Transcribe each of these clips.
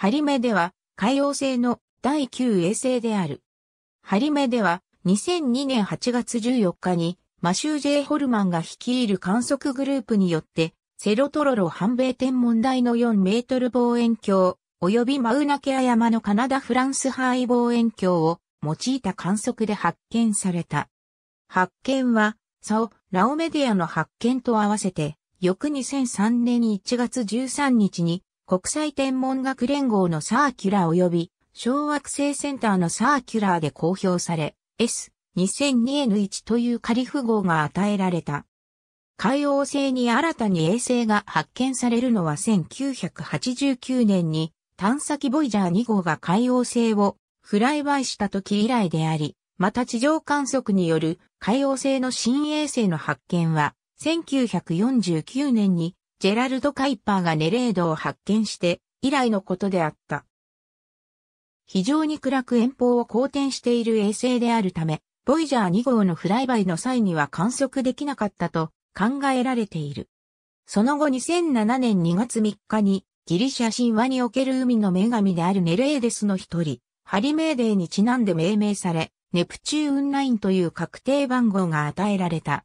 ハリメでは海洋星の第9衛星である。ハリメでは2002年8月14日にマシュー・ジェイ・ホルマンが率いる観測グループによってセロトロロ半米天文台の4メートル望遠鏡及びマウナケア山のカナダ・フランスハイ望遠鏡を用いた観測で発見された。発見は、サオ・ラオメディアの発見と合わせて、翌2003年1月13日に国際天文学連合のサーキュラー及び小惑星センターのサーキュラーで公表され、S2002N1 という仮符号が与えられた。海王星に新たに衛星が発見されるのは1989年に探査機ボイジャー2号が海王星をフライバイした時以来であり、また地上観測による海王星の新衛星の発見は1949年にジェラルド・カイパーがネレードを発見して以来のことであった。非常に暗く遠方を好転している衛星であるため、ボイジャー2号のフライバイの際には観測できなかったと考えられている。その後2007年2月3日にギリシャ神話における海の女神であるネレーデスの一人、ハリメーデーにちなんで命名され、ネプチューン9という確定番号が与えられた。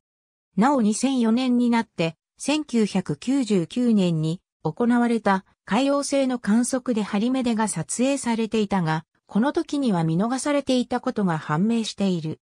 なお2004年になって1999年に行われた海洋星の観測でハリメデが撮影されていたが、この時には見逃されていたことが判明している。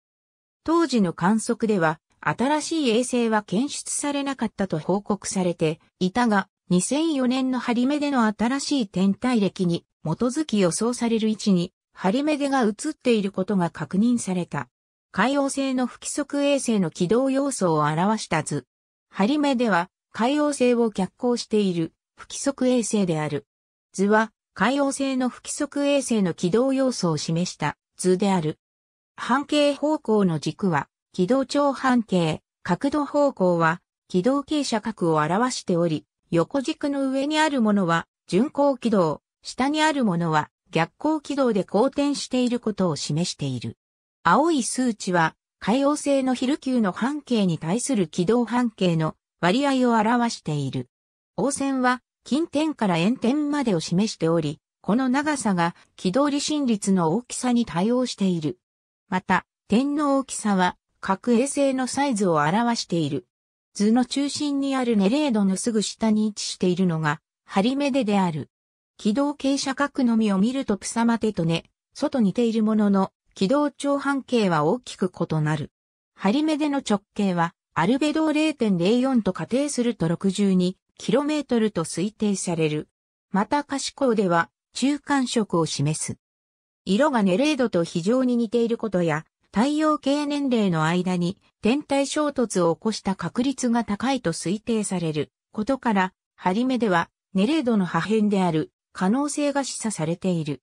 当時の観測では、新しい衛星は検出されなかったと報告されていたが、2004年のハリメデの新しい天体歴に基づき予想される位置に、ハリメデが映っていることが確認された。海洋星の不規則衛星の軌道要素を表した図ハリメでは、海王星を逆行している不規則衛星である。図は、海王星の不規則衛星の軌道要素を示した図である。半径方向の軸は、軌道長半径、角度方向は、軌道傾斜角を表しており、横軸の上にあるものは、巡航軌道、下にあるものは、逆行軌道で交転していることを示している。青い数値は、海王星の昼ル球の半径に対する軌道半径の割合を表している。王線は近点から円点までを示しており、この長さが軌道離心率の大きさに対応している。また、点の大きさは各衛星のサイズを表している。図の中心にあるネレードのすぐ下に位置しているのが、ハリメデである。軌道傾斜角のみを見るとプサマテとね、外似ているものの、軌道長半径は大きく異なる。り目での直径は、アルベドを0.04と仮定すると 62km と推定される。また可視光では、中間色を示す。色がネレードと非常に似ていることや、太陽系年齢の間に天体衝突を起こした確率が高いと推定されることから、ハリメではネレードの破片である可能性が示唆されている。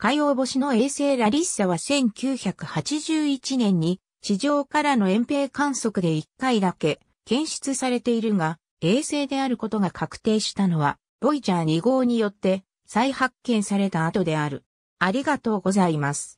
海洋星の衛星ラリッサは1981年に地上からの遠平観測で1回だけ検出されているが、衛星であることが確定したのは、ボイジャー2号によって再発見された後である。ありがとうございます。